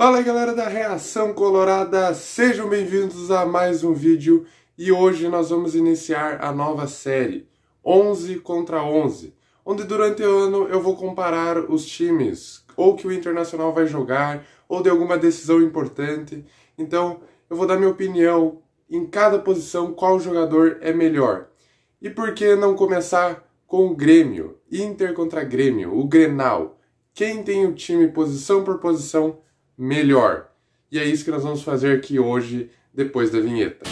Fala aí galera da Reação Colorada, sejam bem-vindos a mais um vídeo e hoje nós vamos iniciar a nova série 11 contra 11, onde durante o ano eu vou comparar os times ou que o Internacional vai jogar ou de alguma decisão importante. Então, eu vou dar minha opinião em cada posição qual jogador é melhor. E por que não começar com o Grêmio, Inter contra Grêmio, o Grenal? Quem tem o time posição por posição melhor. E é isso que nós vamos fazer aqui hoje, depois da vinheta.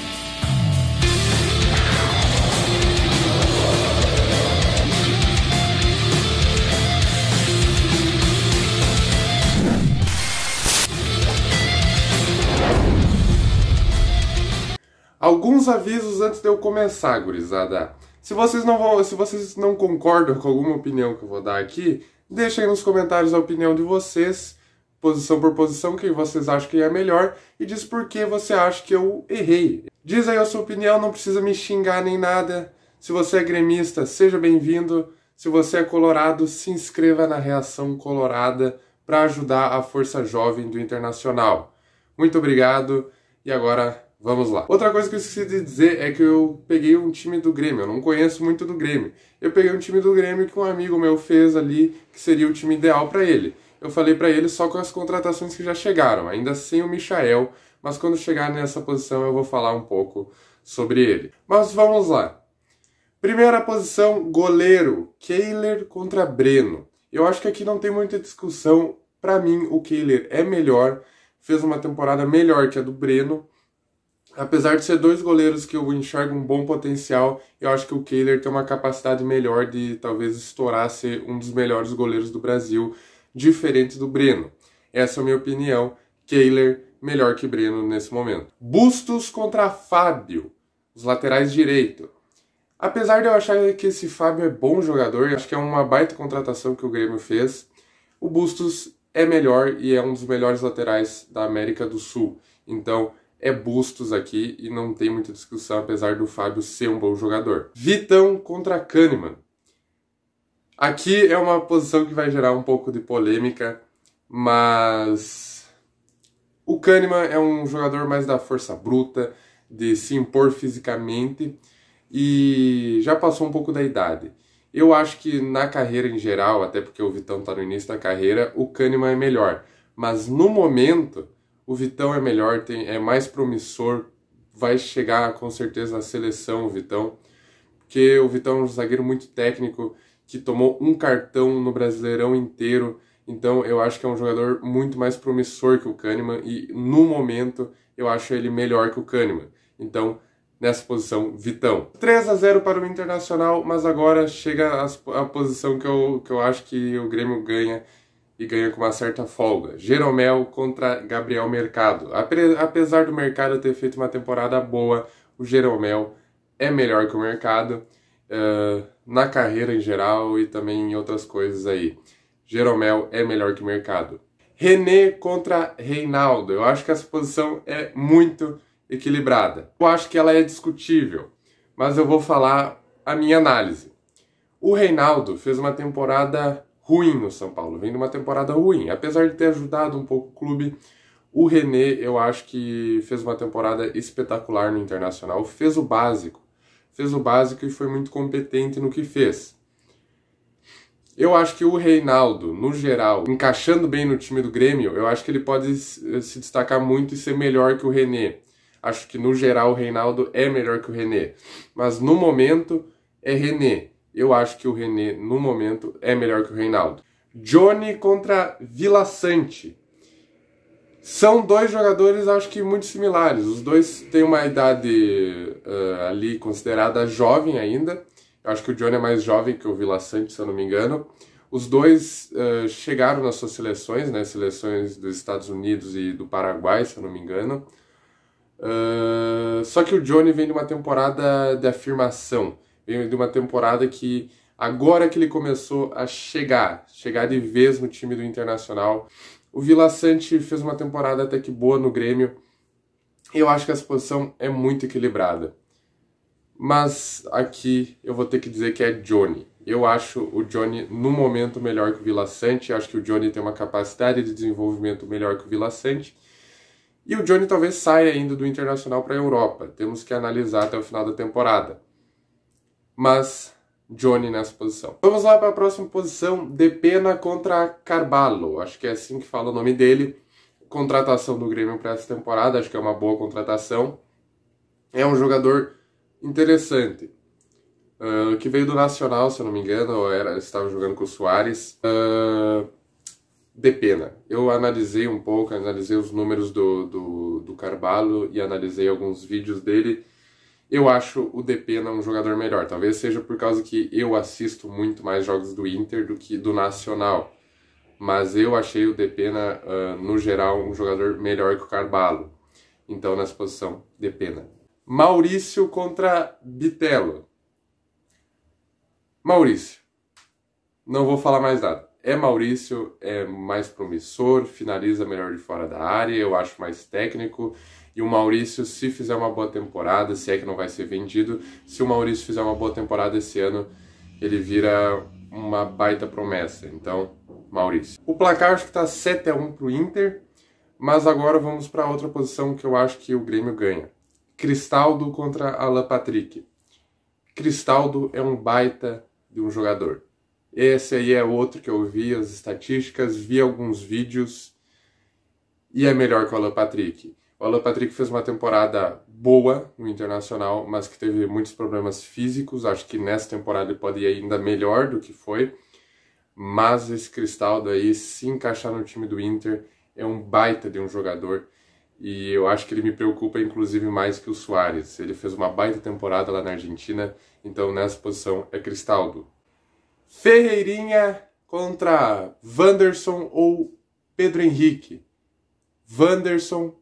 Alguns avisos antes de eu começar, gurizada. Se vocês não vão, se vocês não concordam com alguma opinião que eu vou dar aqui, deixem nos comentários a opinião de vocês posição por posição, quem vocês acham que é melhor e diz por que você acha que eu errei. Diz aí a sua opinião, não precisa me xingar nem nada. Se você é gremista, seja bem-vindo. Se você é colorado, se inscreva na Reação Colorada para ajudar a força jovem do Internacional. Muito obrigado e agora vamos lá. Outra coisa que eu esqueci de dizer é que eu peguei um time do Grêmio, eu não conheço muito do Grêmio. Eu peguei um time do Grêmio que um amigo meu fez ali, que seria o time ideal para ele eu falei para ele só com as contratações que já chegaram, ainda sem o Michael, mas quando chegar nessa posição eu vou falar um pouco sobre ele. Mas vamos lá. Primeira posição, goleiro, Kehler contra Breno. Eu acho que aqui não tem muita discussão. Para mim, o Kehler é melhor, fez uma temporada melhor que a do Breno. Apesar de ser dois goleiros que eu enxergo um bom potencial, eu acho que o Kehler tem uma capacidade melhor de talvez estourar ser um dos melhores goleiros do Brasil diferente do Breno. Essa é a minha opinião. Kehler melhor que Breno nesse momento. Bustos contra Fábio, os laterais direito. Apesar de eu achar que esse Fábio é bom jogador, acho que é uma baita contratação que o Grêmio fez, o Bustos é melhor e é um dos melhores laterais da América do Sul. Então é Bustos aqui e não tem muita discussão, apesar do Fábio ser um bom jogador. Vitão contra Kahneman. Aqui é uma posição que vai gerar um pouco de polêmica, mas o Kahneman é um jogador mais da força bruta, de se impor fisicamente e já passou um pouco da idade. Eu acho que na carreira em geral, até porque o Vitão está no início da carreira, o Kahneman é melhor. Mas no momento, o Vitão é melhor, tem, é mais promissor, vai chegar com certeza à seleção o Vitão, porque o Vitão é um zagueiro muito técnico, que tomou um cartão no Brasileirão inteiro. Então eu acho que é um jogador muito mais promissor que o Kahneman e no momento eu acho ele melhor que o Kahneman. Então, nessa posição, Vitão. 3 a 0 para o Internacional, mas agora chega a, a posição que eu, que eu acho que o Grêmio ganha e ganha com uma certa folga. Jeromel contra Gabriel Mercado. Apesar do Mercado ter feito uma temporada boa, o Jeromel é melhor que o Mercado eh, na carreira em geral e também em outras coisas aí. Jeromel é melhor que o mercado. René contra Reinaldo. Eu acho que essa posição é muito equilibrada. Eu acho que ela é discutível, mas eu vou falar a minha análise. O Reinaldo fez uma temporada ruim no São Paulo, vem de uma temporada ruim. Apesar de ter ajudado um pouco o clube, o René eu acho que fez uma temporada espetacular no Internacional, fez o básico fez o básico e foi muito competente no que fez. Eu acho que o Reinaldo, no geral, encaixando bem no time do Grêmio, eu acho que ele pode eh, se destacar muito e ser melhor que o René. Acho que no geral o Reinaldo é melhor que o René. Mas no momento é René. Eu acho que o René, no momento, é melhor que o Reinaldo. Johnny contra Vila Sante. São dois jogadores, acho que muito similares. Os dois têm uma idade uh, ali considerada jovem ainda. Eu acho que o Johnny é mais jovem que o Vila Santos se eu não me engano. Os dois uh, chegaram nas suas seleções, né? Seleções dos Estados Unidos e do Paraguai, se eu não me engano. Uh, só que o Johnny vem de uma temporada de afirmação, vem de uma temporada que agora que ele começou a chegar, chegar de vez no time do Internacional, o Vila Sante fez uma temporada até que boa no Grêmio. eu acho que essa posição é muito equilibrada. Mas aqui eu vou ter que dizer que é Johnny. Eu acho o Johnny no momento melhor que o Vila Sante. Acho que o Johnny tem uma capacidade de desenvolvimento melhor que o Vila Sante. E o Johnny talvez saia ainda do Internacional para a Europa. Temos que analisar até o final da temporada. Mas Johnny nessa posição. Vamos lá para a próxima posição, Depena contra Carvalho, acho que é assim que fala o nome dele. Contratação do Grêmio para essa temporada, acho que é uma boa contratação. É um jogador interessante, uh, que veio do Nacional, se eu não me engano, ou era, estava jogando com o Soares. Uh, ah, Depena. Eu analisei um pouco, analisei os números do, do, do Carvalho e analisei alguns vídeos dele eu acho o Depena um jogador melhor. Talvez seja por causa que eu assisto muito mais jogos do Inter do que do Nacional. Mas eu achei o Depena, uh, ah, no geral, um jogador melhor que o Carvalho. Então, nessa posição, Depena. Maurício contra Bitelo. Maurício. Não vou falar mais nada. É Maurício, é mais promissor, finaliza melhor de fora da área, eu acho mais técnico. E o Maurício, se fizer uma boa temporada, se é que não vai ser vendido, se o Maurício fizer uma boa temporada esse ano, ele vira uma baita promessa. Então, Maurício. O placar acho que tá 7 a 1 pro Inter, mas agora vamos para outra posição que eu acho que o Grêmio ganha. Cristaldo contra Alan Patrick. Cristaldo é um baita de um jogador. Esse aí é outro que eu vi as estatísticas, vi alguns vídeos e é melhor que o Alan Patrick. O Alan Patrick fez uma temporada boa no Internacional, mas que teve muitos problemas físicos. Acho que nessa temporada ele pode ir ainda melhor do que foi. Mas esse Cristaldo aí, se encaixar no time do Inter, é um baita de um jogador. E eu acho que ele me preocupa, inclusive, mais que o Soares. Ele fez uma baita temporada lá na Argentina, então nessa posição é Cristaldo. Ferreirinha contra Wanderson ou Pedro Henrique. Wanderson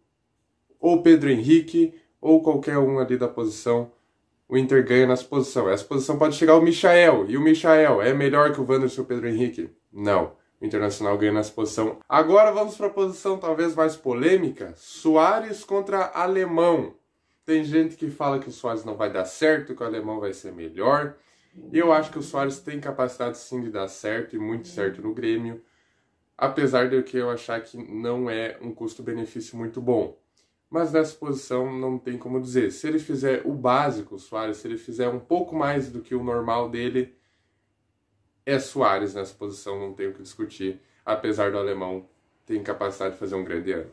ou Pedro Henrique ou qualquer um ali da posição. O Inter ganha nessa posição. Essa posição pode chegar o Michael. E o Michael é melhor que o Wanderson ou Pedro Henrique? Não. O Internacional ganha nessa posição. Agora vamos para a posição talvez mais polêmica. Soares contra Alemão. Tem gente que fala que o Soares não vai dar certo, que o Alemão vai ser melhor. Eu acho que o Soares tem capacidade sim de dar certo e muito certo no Grêmio, apesar de que eu achar que não é um custo-benefício muito bom. Mas nessa posição não tem como dizer. Se ele fizer o básico, o Soares, se ele fizer um pouco mais do que o normal dele, é Soares nessa posição, não tem o que discutir, apesar do alemão ter capacidade de fazer um grande ano.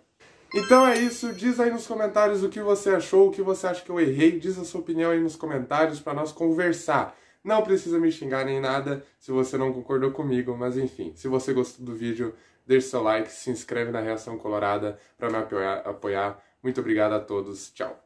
Então é isso, diz aí nos comentários o que você achou, o que você acha que eu errei, diz a sua opinião aí nos comentários para nós conversar. Não precisa me xingar nem nada se você não concordou comigo, mas enfim, se você gostou do vídeo, deixe seu like, se inscreve na Reação Colorada para me apoiar, apoiar. Muito obrigado a todos, tchau!